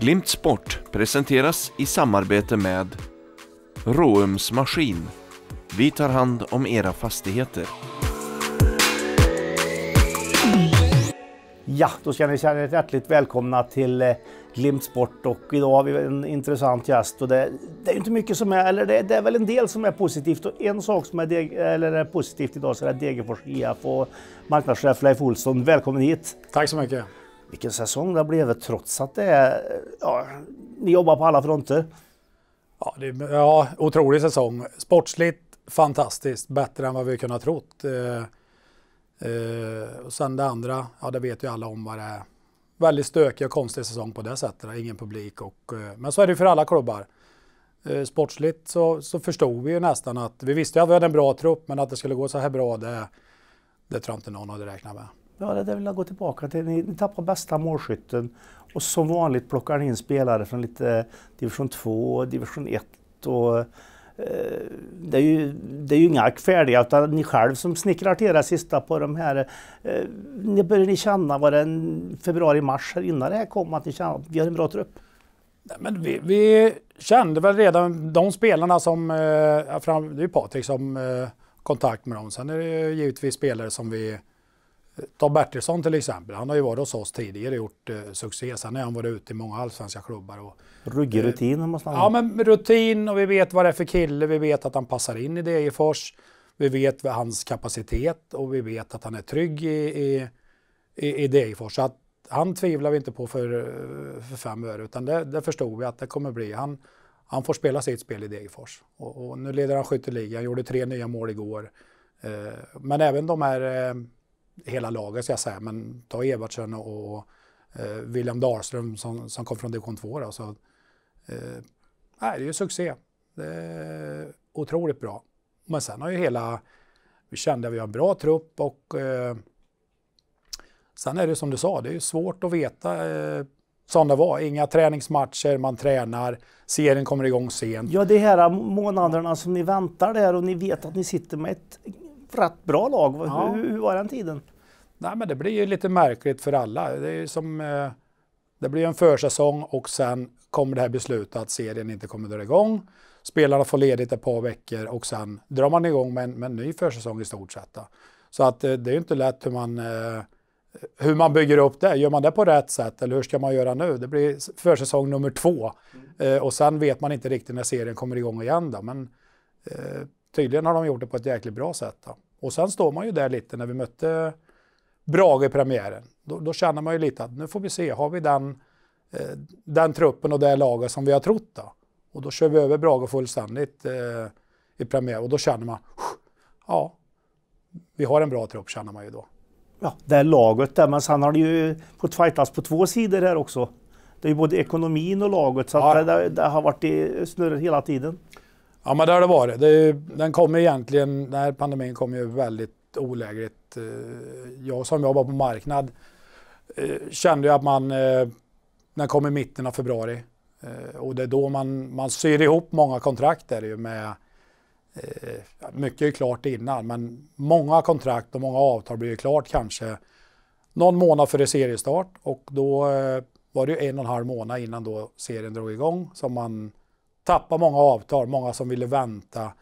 Glimt Sport presenteras i samarbete med Råums Maskin. Vi tar hand om era fastigheter. Ja, då ska ni känna er hjärtligt välkomna till eh, Glimt Sport och idag har vi en intressant gäst och det, det är inte mycket som är, eller det, det, är väl en del som är positivt och en sak som är, deg, eller är positivt idag så är det Degerfors IF och marknadschef Leif Olsson. Välkommen hit! Tack så mycket! Vilken säsong det har blivit trots att det är... Ja, ni jobbar på alla fronter. Ja, det, ja, otrolig säsong. Sportsligt fantastiskt, bättre än vad vi kunnat trott. Eh, eh, och sen det andra, ja det vet ju alla om vad det är. Väldigt stökig och konstig säsong på det sättet, ingen publik. Och, eh, men så är det ju för alla klubbar. Eh, sportsligt så, så förstod vi ju nästan att, vi visste ju att vi hade en bra trupp, men att det skulle gå så här bra, det, det tror jag inte någon hade räknat med. Ja, det vill jag gå tillbaka till. Ni, ni tappar bästa målskytten och som vanligt plockar ni in spelare från lite eh, division 2 och division 1 och eh, det är, ju, det är ju inga färdiga utan ni själv som snickrar till det sista på de här. Eh, ni börjar ni känna, var det februari, mars innan det här kom, att ni känner att vi har en bra trupp? Nej, men vi, vi, kände väl redan de spelarna som, eh, fram, det är ju Patrik som eh, kontakt med dem. Sen är det givetvis spelare som vi Ta Bertilsson till exempel, han har ju varit hos oss tidigare och gjort eh, succé. Sen har han varit ute i många allsvenska klubbar. Och, Ruggig eh, rutin eh, måste han ha. Ja, men rutin och vi vet vad det är för kille. Vi vet att han passar in i Degerfors. Vi vet hans kapacitet och vi vet att han är trygg i, i, i, i Degerfors. Så att han tvivlar vi inte på för, eh, för fem öre, utan det, det förstod vi att det kommer bli. Han, han får spela sitt spel i Degerfors. Och, och nu leder han skytteligan, gjorde tre nya mål igår. Eh, men även de här eh, hela laget ska jag säga, men ta Evertsson och, eh, William Dahlström som, som kom från division 2. eh, det är ju succé. Det är otroligt bra. Men sen har ju hela, vi kände att vi har en bra trupp och eh, sen är det som du sa, det är ju svårt att veta eh, som det var. Inga träningsmatcher, man tränar, serien kommer igång sent. Ja, de här månaderna som ni väntar där och ni vet att ni sitter med ett rätt bra lag. Ja. Hur, hur, var den tiden? Nej, men det blir ju lite märkligt för alla. Det, är som, eh, det blir en försäsong och sen kommer det här beslutet att serien inte kommer dra igång. Spelarna får ledigt ett par veckor och sen drar man igång med en, med en ny försäsong i stort sett. Så att, eh, det är ju inte lätt hur man eh, hur man bygger upp det. Gör man det på rätt sätt eller hur ska man göra nu? Det blir försäsong nummer två mm. och sen vet man inte riktigt när serien kommer igång igen. Då. Men tydligen har de gjort det på ett jäkligt bra sätt. Då. Och sen står man ju där lite när vi mötte Brage i premiären. Då, då, känner man ju lite att nu får vi se, har vi den, eh, den truppen och det laget som vi har trott då? Och då kör vi över Brage fullständigt eh, i premiär och då känner man, ja, vi har en bra trupp känner man ju då. Ja, det är laget där, men sen har det ju fått fightas på två sidor här också. Det är ju både ekonomin och laget, så ja. det, det, har varit i snurr hela tiden. Ja, men det har det varit. Det, den kom egentligen, den här pandemin kom ju väldigt olägligt. Eh, jag som jobbar på marknad eh, kände ju att man, eh, den kom i mitten av februari. Och det är då man, man syr ihop många kontrakt där ju med, mycket är klart innan, men många kontrakt och många avtal blir ju klart kanske någon månad före seriestart och då var det ju en och en halv månad innan då serien drog igång som man tappar många avtal, många som ville vänta.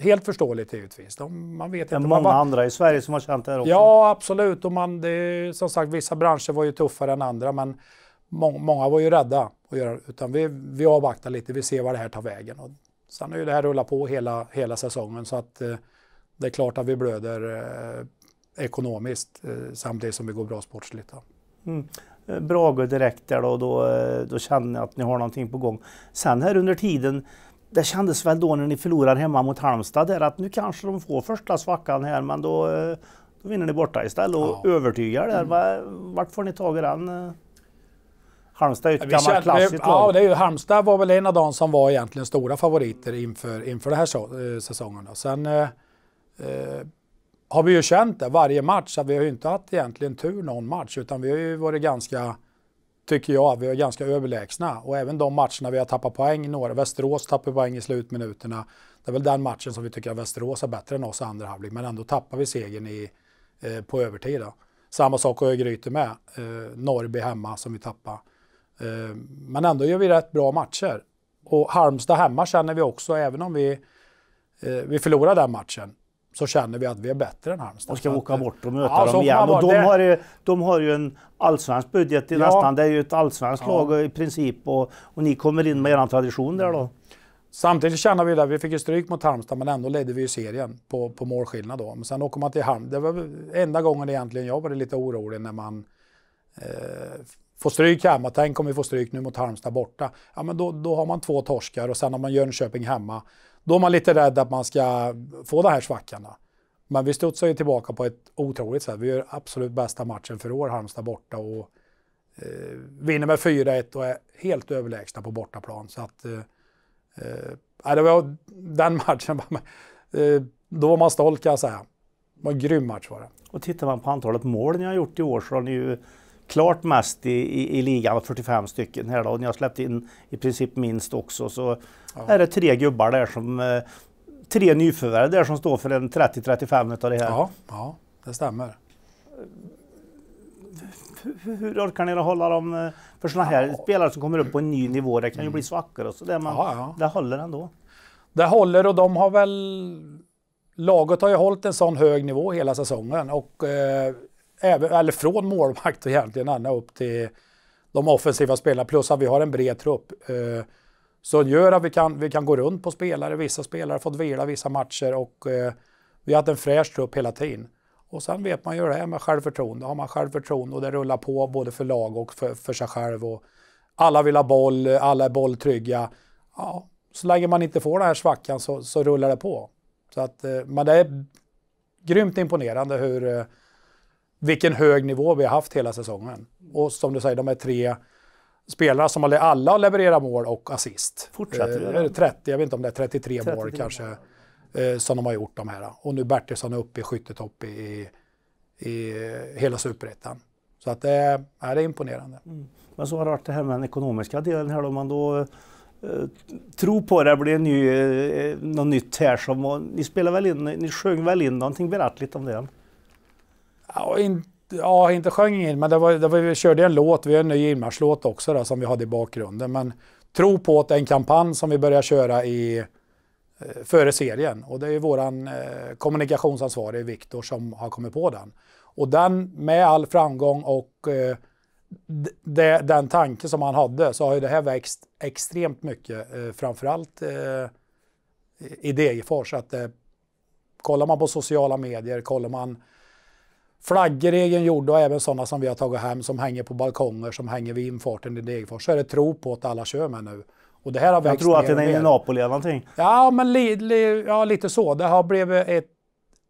Helt förståeligt givetvis. De, man vet inte. Många man, andra i Sverige som har känt det här också. Ja, absolut. Och man, det, som sagt, vissa branscher var ju tuffare än andra, men må, många var ju rädda. Att göra, utan vi, vi avvaktar lite, vi ser vad det här tar vägen. Och sen har ju det här rullat på hela, hela säsongen, så att eh, det är klart att vi blöder eh, ekonomiskt eh, samtidigt som vi går bra sportsligt. Mm. Eh, Brage direkt där då, och då, eh, då känner jag att ni har någonting på gång. Sen här under tiden, det kändes väl då när ni förlorar hemma mot Halmstad där att nu kanske de får första svackan här men då, eh, då vinner ni borta istället och ja. övertygar där. Mm. Vart får ni tag i den? Halmstad är ju ett gammalt klassiskt lag. Ja, det är ju, Halmstad var väl en av de som var egentligen stora favoriter inför, inför den här säsongen. Då. Sen eh, har vi ju känt det varje match, att vi har ju inte haft egentligen tur någon match, utan vi har ju varit ganska, tycker jag, vi är ganska överlägsna. Och även de matcherna vi har tappat poäng, några, Västerås tappar poäng i slutminuterna. Det är väl den matchen som vi tycker att Västerås är bättre än oss andra halvlek, men ändå tappar vi segern i, eh, på övertid. Då. Samma sak har Örgryte med, eh, Norrby hemma som vi tappar. Eh, men ändå gör vi rätt bra matcher. Och Halmstad hemma känner vi också, även om vi, eh, vi förlorar den matchen, så känner vi att vi är bättre än Halmstad. Och ska så åka bort och möta ja, dem igen. Och de, det... har ju, de har ju en allsvensk budget i ja. nästan. Det är ju ett allsvenskt ja. lag i princip. Och, och, ni kommer in med er tradition där då. Samtidigt känner vi att vi fick ju stryk mot Halmstad men ändå ledde vi ju serien på, på målskillnad då. Men sen åker man till Halmstad. Det var enda gången egentligen jag var lite orolig när man eh, får stryk hemma. Tänk om vi får stryk nu mot Halmstad borta. Ja men då, då har man två torskar och sen har man Jönköping hemma. Då är man lite rädd att man ska få de här svackarna. Men vi studsar ju tillbaka på ett otroligt sätt. Vi gör absolut bästa matchen för år, Halmstad borta och eh, vinner med 4-1 och är helt överlägsna på bortaplan. Så att, eh, eh det var, den matchen, eh, då var man stolt kan jag säga. Det var en grym match var det. Och tittar man på antalet mål ni har gjort i år så har ni ju klart mest i, i, i ligan, 45 stycken här då. Och när jag släppte in i princip minst också så ja. är det tre gubbar där som, eh, tre nyförvärv där som står för en 30-35 av det här. Ja, ja, det stämmer. Hur, orkar ni hålla dem eh, för sådana här ja. spelare som kommer upp på en ny nivå? Det kan ju mm. bli svackor och sådär, men ja, ja. det håller ändå. Det håller och de har väl... Laget har ju hållit en sån hög nivå hela säsongen och eh, även, eller från målvakt egentligen ända upp till de offensiva spelarna. Plus att vi har en bred trupp. Eh, som gör att vi kan, vi kan gå runt på spelare. Vissa spelare har fått vila vissa matcher och eh, vi har haft en fräsch trupp hela tiden. Och sen vet man ju det här med självförtroende. Har man självförtroende och det rullar på både för lag och för, för sig själv. Och alla vill ha boll, alla är bolltrygga. Ja, så länge man inte får den här svackan så, så rullar det på. Så att, eh, men det är grymt imponerande hur eh, vilken hög nivå vi har haft hela säsongen. Och som du säger, de är tre spelarna som alla har levererat mål och assist. Fortsätter eh, 30, jag vet inte om det är 33, 33 mål kanske, eh, som de har gjort de här. Och nu Bertilsson är uppe i skyttetopp i, i hela superettan. Så att det, eh, är, det är imponerande. Mm. Men så har det varit det här med den ekonomiska delen här då, man då eh, på det, blir ny, eh, eh, något nytt här som, ni spelar väl in, ni sjöng väl in någonting, berättligt om det. Ja, inte, ja, inte sjöng in, men det var, det var, vi körde en låt, vi har en ny inmarschlåt också då, som vi hade i bakgrunden. Men Tro på att det är en kampanj som vi började köra i eh, före serien. Och det är ju våran eh, kommunikationsansvarig Viktor som har kommit på den. Och den med all framgång och eh, de, den tanke som han hade så har ju det här växt extremt mycket. Eh, framförallt eh, i Degerfors. eh, kollar man på sociala medier, kollar man flaggor egengjorda och även sådana som vi har tagit hem som hänger på balkonger, som hänger vid infarten i Degerfors. Så är det tro på att alla kör med nu. Och det här har Jag tror att det är i Napoli eller någonting. Ja, men li, li, ja, lite så. Det har blivit ett,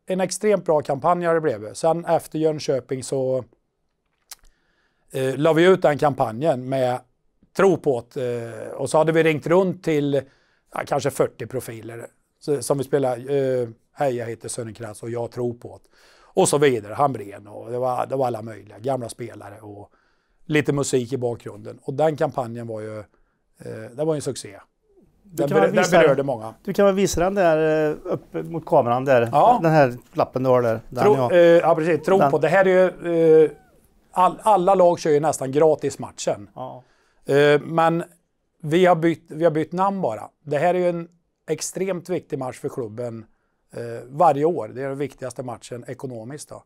en extremt bra kampanj. Har det blivit. Sen efter Jönköping så eh, la vi ut den kampanjen med tro på att, eh, och så hade vi ringt runt till ja, kanske 40 profiler eh, som vi spelar. Eh, Hej, jag heter Sören Kratz och jag tror på det och så vidare. Hamrén och det var, det var alla möjliga gamla spelare och lite musik i bakgrunden. Och den kampanjen var ju, eh, det var en succé. Den, ber, den berörde många. Du kan väl visa den där eh, uppe mot kameran där, ja. den här lappen du har där. Tro, eh, ja precis, tro den. på det här är ju, eh, all, alla lag kör ju nästan gratis matchen. Ja. Eh, men vi har, bytt, vi har bytt namn bara. Det här är ju en extremt viktig match för klubben Eh, varje år. Det är den viktigaste matchen ekonomiskt. Då.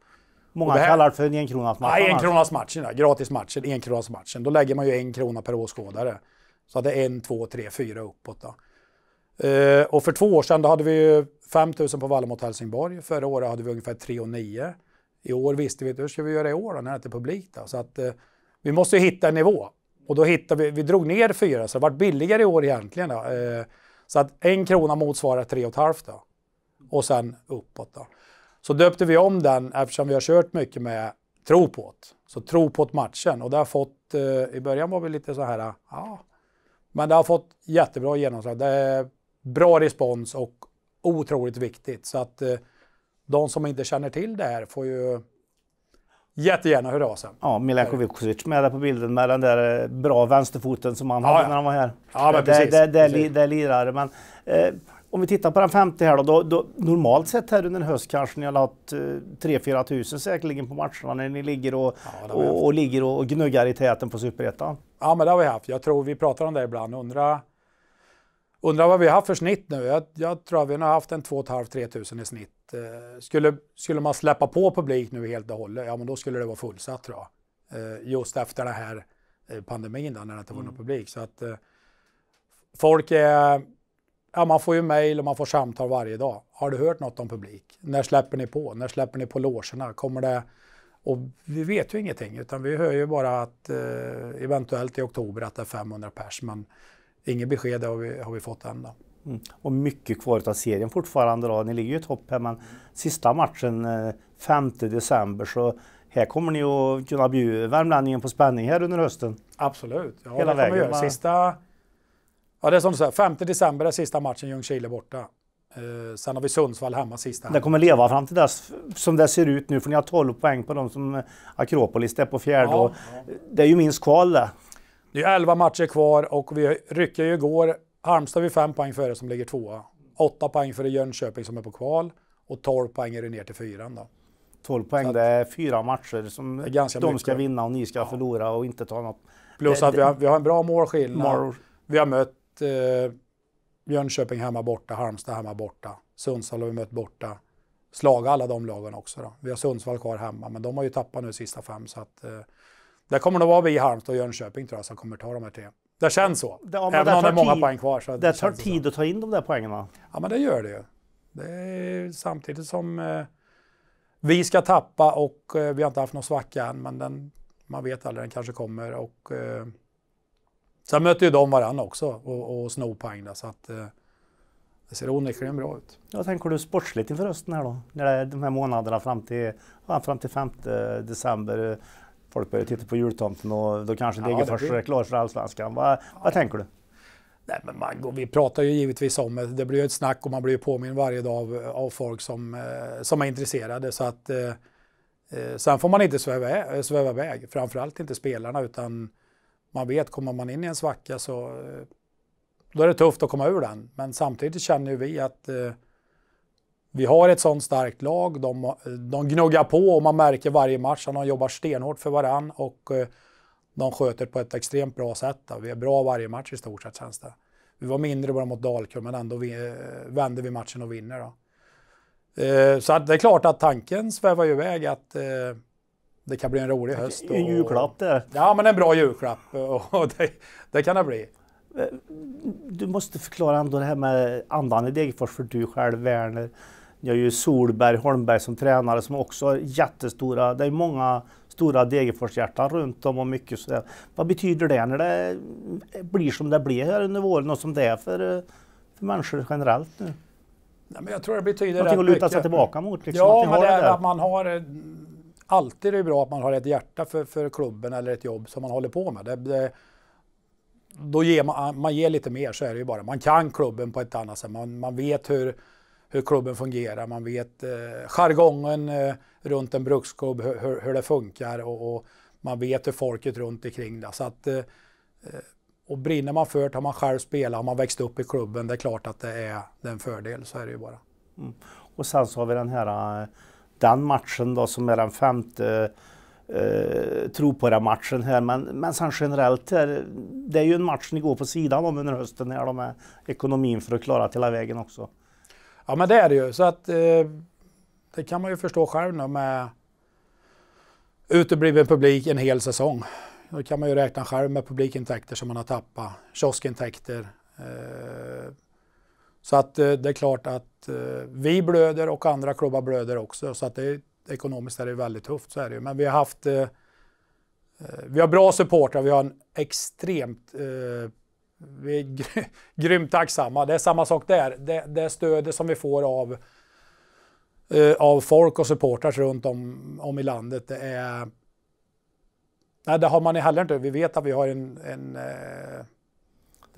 Många det här, kallar för en enkronasmatch. Nej, enkronasmatchen. Ja, gratismatchen, enkronasmatchen. Då lägger man ju en krona per åskådare. Så att det är en, två, tre, fyra uppåt. Då. Uh, och för två år sedan då hade vi ju 5 000 på Valla Helsingborg. Förra året hade vi ungefär 3 och 9. I år visste vi inte hur ska vi göra i år då, när det inte är publikt Då? Så att, uh, vi måste ju hitta en nivå. Och då hittade vi, vi drog ner fyra, så det vart billigare i år egentligen. Då. Uh, så att en krona motsvarar tre och ett halvt. Då och sen uppåt. Då. Så döpte vi om den eftersom vi har kört mycket med tro på det. Så tro på matchen och det har fått, eh, i början var vi lite så här, ja. Men det har fått jättebra genomslag. Det är bra respons och otroligt viktigt. Så att eh, de som inte känner till det här får ju jättegärna höra av sig. Ja, Milankovic med där på bilden med den där eh, bra vänsterfoten som han ja, hade ja. när han var här. Ja, men det, precis. Det, det, det, det lirar. Men, eh, om vi tittar på den femte här då, då, då normalt sett här under en höst kanske ni har haft eh, 3-4 tusen säkerligen på matcherna när ni ligger och, ja, och, och, ligger och gnuggar i täten på Superettan. Ja men det har vi haft. Jag tror vi pratar om det ibland. Undra, undra vad vi har haft för snitt nu. Jag, jag tror att vi har haft en 2,5-3 tusen i snitt. Eh, skulle, skulle man släppa på publik nu helt och hållet, ja men då skulle det vara fullsatt tror jag. Eh, just efter den här eh, pandemin då, när det inte var mm. någon publik. Så att eh, folk är Ja, man får ju mejl och man får samtal varje dag. Har du hört något om publik? När släpper ni på? När släpper ni på logerna? Kommer det... Och vi vet ju ingenting, utan vi hör ju bara att eh, eventuellt i oktober att det är 500 pers, men inget besked har vi, har vi fått än. Då. Mm. Och mycket kvar av serien fortfarande. Då. Ni ligger ju i topp här, men sista matchen eh, 5 december, så här kommer ni att kunna bjuda värmlänningen på spänning här under hösten. Absolut, ja, Hela vägen. Sista Ja, det är som du säger. 5 december är sista matchen Ljungskile borta. Eh, sen har vi Sundsvall hemma sista. Det kommer leva fram till dess, som det ser ut nu, för ni har 12 poäng på de som eh, Akropolis det är på fjärde. Ja, ja. Eh, det är ju minst kval det. Det är 11 matcher kvar och vi rycker ju igår. Halmstad är vi 5 poäng före som ligger tvåa. 8 poäng före Jönköping som är på kval och 12 poäng är det ner till fyran då. 12 poäng, det är fyra matcher som de mycket. ska vinna och ni ska ja. förlora och inte ta något. Plus det, att vi har, vi har en bra målskillnad. Mål. Vi har mött eh, Jönköping hemma borta, Halmstad hemma borta, Sundsvall har vi mött borta. Slaga alla de lagen också. Då. Vi har Sundsvall kvar hemma, men de har ju tappat nu sista fem. Så att, eh, där kommer det vara vi, Halmstad och Jönköping tror jag som kommer ta de här tre. Det känns så. Ja, Även om det är många poäng kvar. Så det, det tar tid så. att ta in de där poängen va? Ja, men det gör det ju. Det är, samtidigt som eh, vi ska tappa och eh, vi har inte haft någon svacka än, men den, man vet aldrig, den kanske kommer. Och, eh, Sen möter ju de varandra också och, och snor poäng där, så att eh, det ser onekligen bra ut. Vad tänker du sportsligt inför hösten här då? När det är de här månaderna fram till, fram till 5 december. Folk börjar titta på jultomten och då kanske Degerfors ja, är klar för allsvenskan. Vad, ja. vad tänker du? Nej, men man, vi pratar ju givetvis om det. Det blir ju ett snack och man blir ju påminn varje dag av, av folk som, eh, som är intresserade. Så att, eh, eh, sen får man inte sväva, sväva iväg, framförallt inte spelarna. utan man vet, kommer man in i en svacka så eh, då är det tufft att komma ur den. Men samtidigt känner vi att eh, vi har ett sånt starkt lag. De, eh, de gnuggar på och man märker varje match att de jobbar stenhårt för varann och eh, de sköter på ett extremt bra sätt. Då. Vi är bra varje match i stort sett känns det. Vi var mindre bara mot Dalkurd men ändå vi, eh, vänder vi matchen och vinner. Då. Eh, så det är klart att tanken svävar iväg att det kan bli en rolig höst. En julklapp det. Ja, men en bra julklapp. Och det, det kan det bli. Eh, du måste förklara ändå det här med andan i Degerfors för du själv, Werner. Ni har ju Solberg, Holmberg som tränare som också har jättestora, det är många stora Degerforshjärtan runt om och mycket sådär. Vad betyder det när det blir som det blir här under våren och som det är för, för människor generellt nu? Nej, men jag tror det betyder Någonting att luta sig tillbaka mot? Liksom, ja, att men det är att man har eh, alltid är det bra att man har ett hjärta för, för klubben eller ett jobb som man håller på med. Det, det, då ger man, ah, man ger lite mer, så är det ju bara. Man kan klubben på ett annat sätt. Man, man vet hur, hur klubben fungerar, man vet eh, jargongen eh, runt en bruksklubb, hur, hur det funkar och, och, man vet hur folket runt omkring det. Så att, eh, eh, och brinner man för det, har man själv spelat, har man växt upp i klubben, det är klart att det är, det är en fördel, så är det ju bara. Mm. Och sen så har vi den här eh, den matchen då som är den femte eh, tro på den matchen här. Men, men sen generellt här, det är ju en match ni går på sidan om under hösten här då med ekonomin för att klara hela vägen också. Ja men det är det ju. Så att eh, det kan man ju förstå själv nu med utebliven publik en hel säsong. Då kan man ju räkna själv med publikintäkter som man har tappat, kioskintäkter. Eh, så att eh, det är klart att att eh, vi blöder och andra klubbar blöder också. Så att det är, ekonomiskt är det väldigt tufft, så är det Men vi har haft... Eh, eh, vi har bra supportrar, vi har en extremt... vi är grymt tacksamma. Det är samma sak där. Det, det stödet som vi får av, av folk och supportrar runt om, om i landet, det är... Nej, det har man heller inte. Vi vet att vi har en, en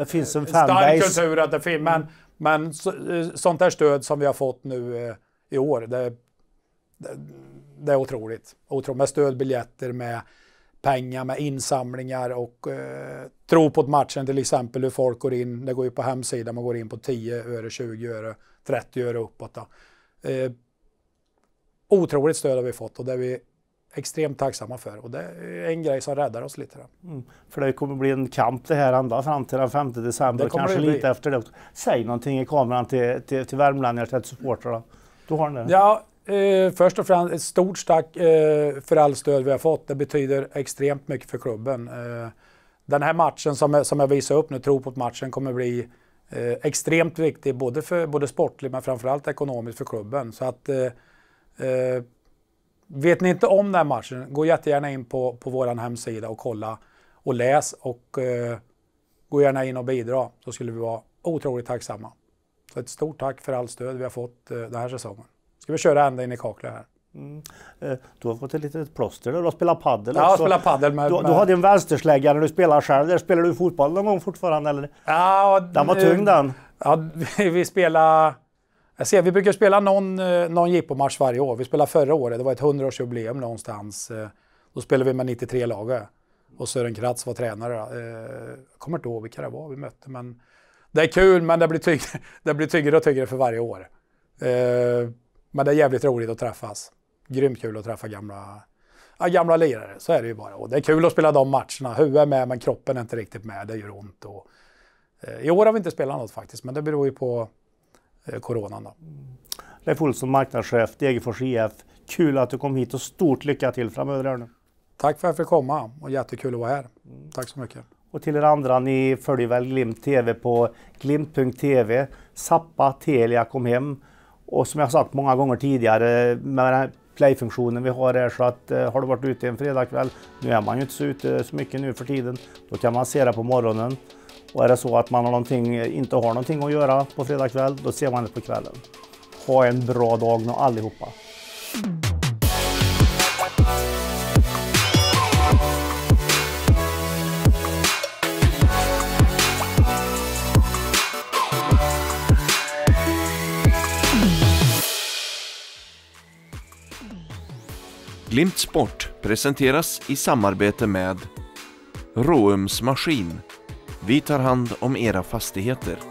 det finns en eh, fanbase. Stark kultur att det finns, mm. men, men så, eh, sånt här stöd som vi har fått nu eh, i år, det, det, det är otroligt. otroligt. Med stödbiljetter, med pengar, med insamlingar och eh, tro på matchen till exempel hur folk går in. Det går ju på hemsidan, man går in på 10 öre, 20 öre, 30 öre uppåt. Då. Eh, otroligt stöd har vi fått och det är vi extremt tacksamma för och det är en grej som räddar oss lite. Mm. För det kommer bli en kamp det här ända fram till den 5 december, kanske lite efter det. Säg någonting i kameran till, till, till värmlänningar, till supportrarna. Du har den där. Ja, eh, först och främst ett stort tack eh, för allt stöd vi har fått. Det betyder extremt mycket för klubben. Eh, den här matchen som, jag, som jag visar upp nu, tro på matchen, kommer bli eh, extremt viktig både, för, både sportligt men framförallt ekonomiskt för klubben. Så att eh, eh, Vet ni inte om den här matchen, gå jättegärna in på, på vår hemsida och kolla och läs och eh, gå gärna in och bidra då skulle vi vara otroligt tacksamma. Så ett stort tack för allt stöd vi har fått eh, den här säsongen. Ska vi köra ända in i kaklet här. Mm. Eh, du har fått ett litet plåster där. Du har spelat padel också. Ja, jag spelar padel med, du, med... du har din vänstersläggare när du spelar själv. Där spelar du fotboll någon gång fortfarande eller? Ja, den var tung den. Ja, vi spelade jag ser, vi brukar spela någon, eh, någon jippomatch varje år. Vi spelade förra året, det var ett 100-årsjubileum någonstans. Eh, då spelade vi med 93 lag. och Sören Kratz var tränare. Eh, jag kommer inte ihåg vilka det var vi mötte, men det är kul, men det blir tyngre, det blir tyngre och tyngre för varje år. Men det är jävligt roligt att träffas. Grymt kul att träffa gamla, ja, gamla lirare, så är det ju bara. Och det är kul att spela de matcherna. Huvudet är med, men kroppen är inte riktigt med. Det gör ont. Och, I år har vi inte spelat något faktiskt, men det beror ju på Eh, coronan. Då. Mm. Leif Olsson, marknadschef Degerfors IF. Kul att du kom hit och stort lycka till framöver. Här nu. Tack för att jag fick komma och jättekul att vara här. Mm. Tack så mycket. Och till er andra, ni följer väl Glimt TV på glimt.tv. Sappa, Telia, kom hem. Och som jag sagt många gånger tidigare med den här playfunktionen vi har här så att eh, har du varit ute en fredagkväll, nu är man ju inte så ute så mycket nu för tiden, då kan man se det på morgonen. Och är det så att man har inte har någonting att göra på fredag kväll, då ser man det på kvällen. Ha en bra dag nu allihopa! Glimt Sport presenteras i samarbete med Råums Maskin vi tar hand om era fastigheter.